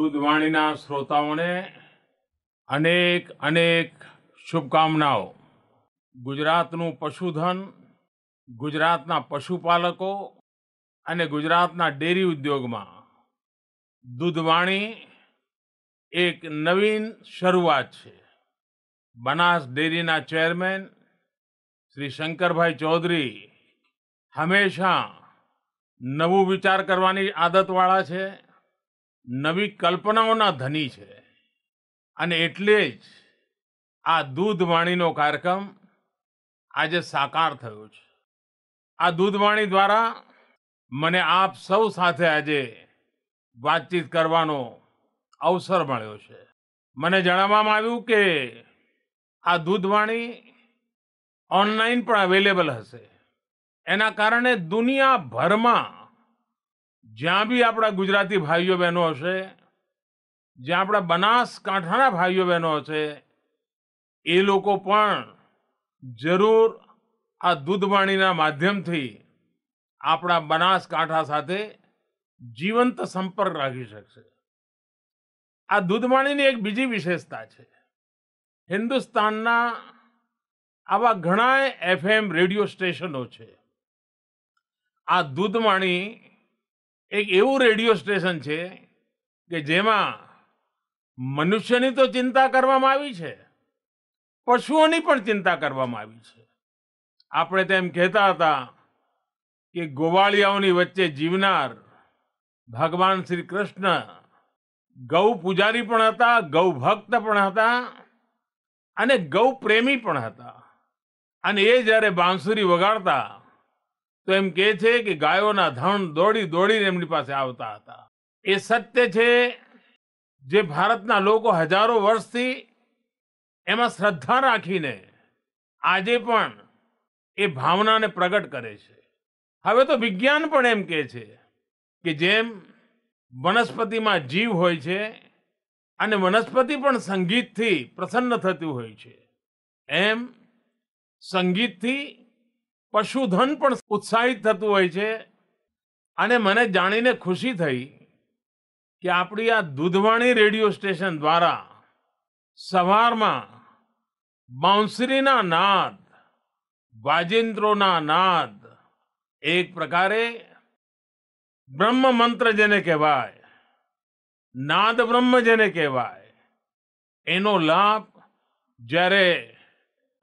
દૂધવાણીના શ્રોતાઓને અનેક અનેક શુભકામનાઓ ગુજરાતનું પશુધન ગુજરાતના પશુપાલકો અને ગુજરાતના ડેરી ઉદ્યોગમાં દૂધવાણી એક નવીન શરૂઆત છે બનાસ ડેરીના ચેરમેન શ્રી શંકરભાઈ ચૌધરી હંમેશા નવું વિચાર કરવાની આદતવાળા છે નવી કલ્પનાઓના ધની છે અને એટલે જ આ દૂધવાણીનો કાર્યક્રમ આજે સાકાર થયો છે આ દૂધવાણી દ્વારા મને આપ સૌ સાથે આજે વાતચીત કરવાનો અવસર મળ્યો છે મને જણાવવામાં આવ્યું કે આ દૂધવાણી ઓનલાઈન પણ અવેલેબલ હશે એના કારણે દુનિયાભરમાં જ્યાં બી આપણા ગુજરાતી ભાઈઓ બહેનો હશે જ્યાં આપણા બનાસકાંઠાના ભાઈઓ બહેનો હશે એ લોકો પણ જરૂર આ દૂધવાણીના માધ્યમથી આપણા બનાસકાંઠા સાથે જીવંત સંપર્ક રાખી શકશે આ દૂધવાણીની એક બીજી વિશેષતા છે હિન્દુસ્તાનના આવા ઘણા એફએમ રેડિયો સ્ટેશનો છે આ દૂધવાણી એક એવું રેડિયો સ્ટેશન છે કે જેમાં મનુષ્યની તો ચિંતા કરવામાં આવી છે પશુઓની પણ ચિંતા કરવામાં આવી છે આપણે તેમ કહેતા હતા કે ગોવાળિયાઓની વચ્ચે જીવનાર ભગવાન શ્રી કૃષ્ણ ગૌ પૂજારી પણ હતા ગૌ ભક્ત પણ હતા અને ગૌ પ્રેમી પણ હતા અને એ જ્યારે બાંસુરી વગાડતા તો એમ કહે છે કે ગાયોના ધણ દોડી દોડીને એમની પાસે આવતા હતા એ સત્ય છે જે ભારતના લોકો હજારો વર્ષથી એમાં શ્રદ્ધા રાખીને આજે પણ એ ભાવનાને પ્રગટ કરે છે હવે તો વિજ્ઞાન પણ એમ કહે છે કે જેમ વનસ્પતિમાં જીવ હોય છે અને વનસ્પતિ પણ સંગીતથી પ્રસન્ન થતું હોય છે એમ સંગીતથી પશુધન પણ ઉત્સાહિત થતું હોય છે અને મને જાણીને ખુશી થઈ કે આપણી આ દૂધવાણી રેડિયો સ્ટેશન દ્વારા સવારમાં બાંસરીના નાદ વાજિંત્રોના નાદ એક પ્રકારે બ્રહ્મ મંત્ર જેને કહેવાય નાદ બ્રહ્મ જેને કહેવાય એનો લાભ જ્યારે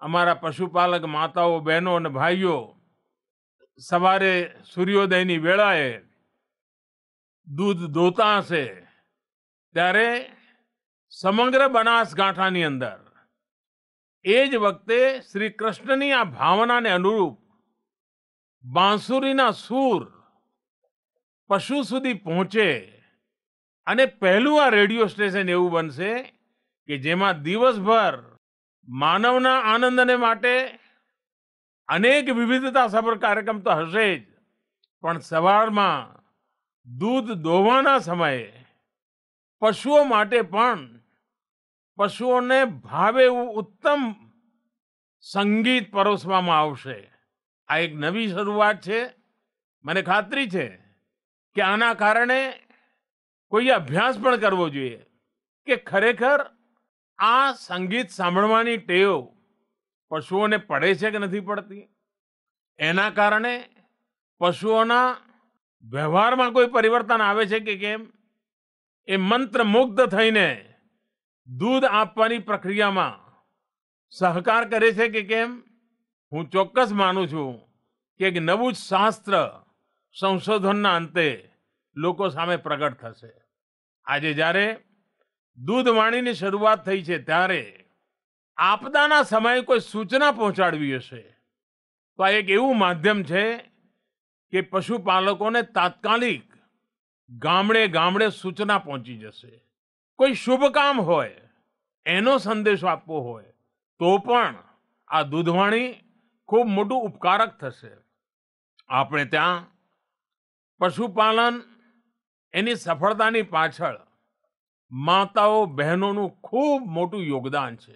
અમારા પશુપાલક માતાઓ બહેનો અને ભાઈઓ સવારે સૂર્યોદયની વેળાએ દૂધ ધોતા હશે ત્યારે સમગ્ર બનાસકાંઠાની અંદર એ જ વખતે શ્રી કૃષ્ણની આ ભાવનાને અનુરૂપ બાંસુરીના સૂર પશુ સુધી પહોંચે અને પહેલું આ રેડિયો સ્ટેશન એવું બનશે કે જેમાં દિવસભર માનવના આનંદને માટે અનેક વિવિધતા સભર કાર્યક્રમ તો હશે જ પણ સવારમાં દૂધ દોવાના સમયે પશુઓ માટે પણ પશુઓને ભાવે ઉત્તમ સંગીત પરોસવામાં આવશે આ એક નવી શરૂઆત છે મને ખાતરી છે કે આના કારણે કોઈ અભ્યાસ પણ કરવો જોઈએ કે ખરેખર આ સંગીત સાંભળવાની ટેવ પશુઓને પડે છે કે નથી પડતી એના કારણે પશુઓના વ્યવહારમાં કોઈ પરિવર્તન આવે છે કે કેમ એ મંત્રમુગ્ધ થઈને દૂધ આપવાની પ્રક્રિયામાં સહકાર કરે છે કે કેમ હું ચોક્કસ માનું છું કે એક નવું જ શાસ્ત્ર સંશોધનના અંતે લોકો સામે પ્રગટ થશે આજે જ્યારે દૂધવાણીની શરૂઆત થઈ છે ત્યારે આપદાના સમયે કોઈ સૂચના પહોંચાડવી હશે તો આ એક એવું માધ્યમ છે કે પશુપાલકોને તાત્કાલિક ગામડે ગામડે સૂચના પહોંચી જશે કોઈ શુભ કામ હોય એનો સંદેશ આપવો હોય તો પણ આ દૂધવાણી ખૂબ મોટું ઉપકારક થશે આપણે ત્યાં પશુપાલન એની સફળતાની પાછળ માતાઓ બહેનોનું ખૂબ મોટું યોગદાન છે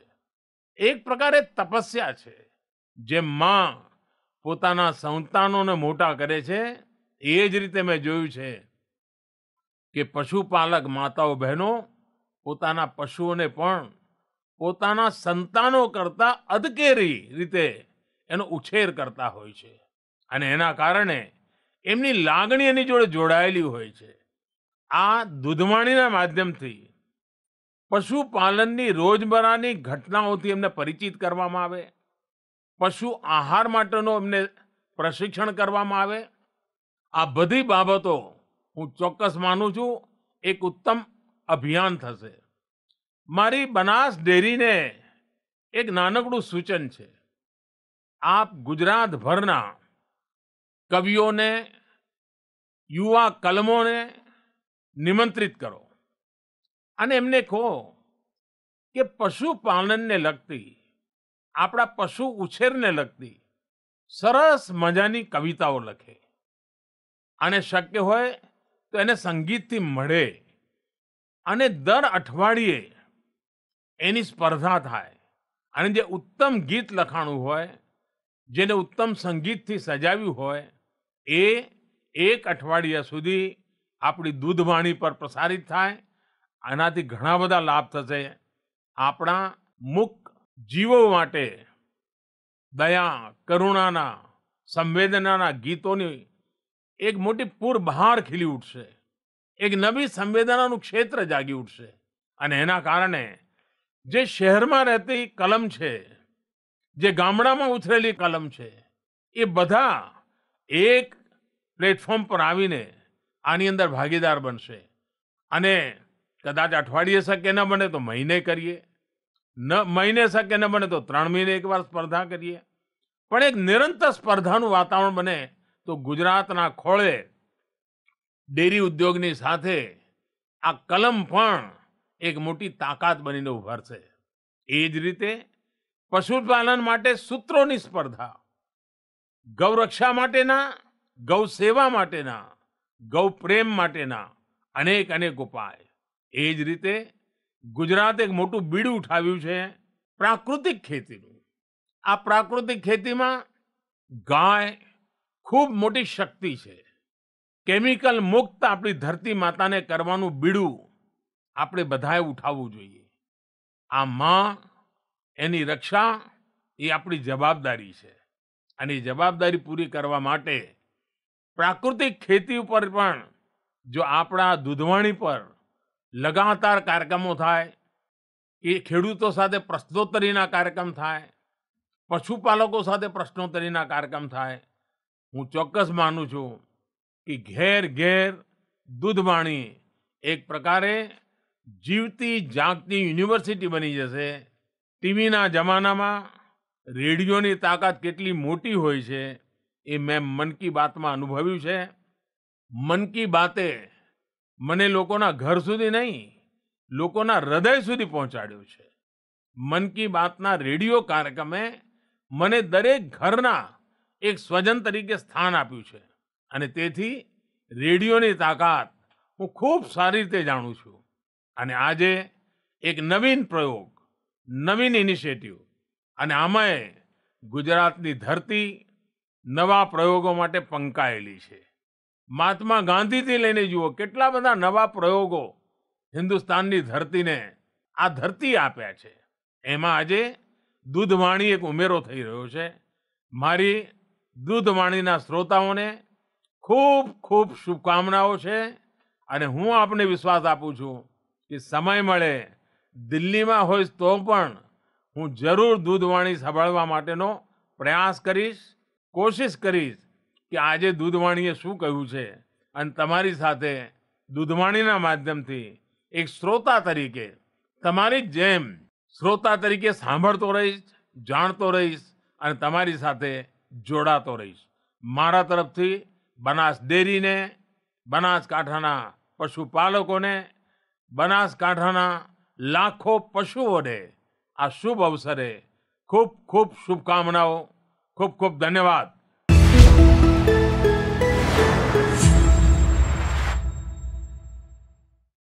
એક પ્રકારે તપસ્યા છે જે માં પોતાના સંતાનોને મોટા કરે છે એ જ રીતે મેં જોયું છે કે પશુપાલક માતાઓ બહેનો પોતાના પશુઓને પણ પોતાના સંતાનો કરતા અધકેરી રીતે એનો ઉછેર કરતા હોય છે અને એના કારણે એમની લાગણી એની જોડે જોડાયેલી હોય છે આ દૂધવાણીના માધ્યમથી પશુપાલનની રોજબરાની ઘટનાઓથી એમને પરિચિત કરવામાં આવે પશુ આહાર માટેનો એમને પ્રશિક્ષણ કરવામાં આવે આ બધી બાબતો હું ચોક્કસ માનું છું એક ઉત્તમ અભિયાન થશે મારી બનાસ ડેરીને એક નાનકડું સૂચન છે આપ ગુજરાતભરના કવિઓને યુવા કલમોને નિમંત્રિત કરો અને એમને કહો કે પશુપાલનને લગતી આપણા પશુ ઉછેરને લગતી સરસ મજાની કવિતાઓ લખે અને શક્ય હોય તો એને સંગીતથી મળે અને દર અઠવાડિયે એની સ્પર્ધા થાય અને જે ઉત્તમ ગીત લખાણું હોય જેને ઉત્તમ સંગીતથી સજાવ્યું હોય એ એક અઠવાડિયા સુધી આપણી દૂધવાણી પર પ્રસારિત થાય આનાથી ઘણા બધા લાભ થશે આપણા મુક જીવો માટે દયા કરુણાના સંવેદનાના ગીતોની એક મોટી પૂર બહાર ખીલી ઉઠશે એક નવી સંવેદનાનું ક્ષેત્ર જાગી ઉઠશે અને એના કારણે જે શહેરમાં રહેતી કલમ છે જે ગામડામાં ઉછરેલી કલમ છે એ બધા એક પ્લેટફોર્મ પર આવીને આની અંદર ભાગીદાર બનશે અને કદાચ અઠવાડિયે શક્ય ન બને તો મહિને કરીએ ન મહિને શક્ય ન બને તો ત્રણ મહિને એકવાર સ્પર્ધા કરીએ પણ એક નિરંતર સ્પર્ધાનું વાતાવરણ બને તો ગુજરાતના ખોળે ડેરી ઉદ્યોગની સાથે આ કલમ પણ એક મોટી તાકાત બનીને ઉભરશે એ જ રીતે પશુપાલન માટે સૂત્રોની સ્પર્ધા ગૌરક્ષા માટેના ગૌ સેવા માટેના ગૌપ્રેમ માટેના અનેક અનેક ઉપાય એ જ રીતે ગુજરાત એક મોટું બીડું ઉઠાવ્યું છે પ્રાકૃતિક ખેતીનું આ પ્રાકૃતિક ખેતીમાં ગાય ખૂબ મોટી શક્તિ છે કેમિકલ મુક્ત આપણી ધરતી માતાને કરવાનું બીડું આપણે બધાએ ઉઠાવવું જોઈએ આ માં એની રક્ષા એ આપણી જવાબદારી છે અને જવાબદારી પૂરી કરવા માટે પ્રાકૃતિક ખેતી ઉપર પણ જો આપણા દૂધવાણી પર લગાતાર કાર્યક્રમો થાય એ ખેડૂતો સાથે પ્રશ્નોત્તરીના કાર્યક્રમ થાય પશુપાલકો સાથે પ્રશ્નોત્તરીના કાર્યક્રમ થાય હું ચોક્કસ માનું છું કે ઘેર ઘેર દૂધવાણી એક પ્રકારે જીવતી જાગતી યુનિવર્સિટી બની જશે ટીવીના જમાનામાં રેડિયોની તાકાત કેટલી મોટી હોય છે એ મેં મન કી બાતમાં અનુભવ્યું છે મન કી બાતે મને લોકોના ઘર સુધી નહીં લોકોના હૃદય સુધી પહોંચાડ્યું છે મન કી બાતના રેડિયો કાર્યક્રમે મને દરેક ઘરના એક સ્વજન તરીકે સ્થાન આપ્યું છે અને તેથી રેડિયોની તાકાત હું ખૂબ સારી રીતે જાણું છું અને આજે એક નવીન પ્રયોગ નવીન ઇનિશિયેટિવ અને આમાંય ગુજરાતની ધરતી નવા પ્રયોગો માટે પંકાયેલી છે મહાત્મા ગાંધીથી લઈને જુઓ કેટલા બધા નવા પ્રયોગો હિન્દુસ્તાનની ધરતીને આ ધરતી આપ્યા છે એમાં આજે દૂધવાણી એક ઉમેરો થઈ રહ્યો છે મારી દૂધવાણીના શ્રોતાઓને ખૂબ ખૂબ શુભકામનાઓ છે અને હું આપને વિશ્વાસ આપું છું કે સમય મળે દિલ્હીમાં હોઈશ તો પણ હું જરૂર દૂધવાણી સંભાળવા માટેનો પ્રયાસ કરીશ કોશિશ કરીશ કે આજે દૂધવાણીએ શું કહ્યું છે અને તમારી સાથે દૂધવાણીના માધ્યમથી એક શ્રોતા તરીકે તમારી જેમ શ્રોતા તરીકે સાંભળતો રહીશ જાણતો રહીશ અને તમારી સાથે જોડાતો રહીશ મારા તરફથી બનાસ ડેરીને બનાસકાંઠાના પશુપાલકોને બનાસકાંઠાના લાખો પશુઓને આ શુભ અવસરે ખૂબ ખૂબ શુભકામનાઓ ખૂબ ખૂબ ધન્યવાદ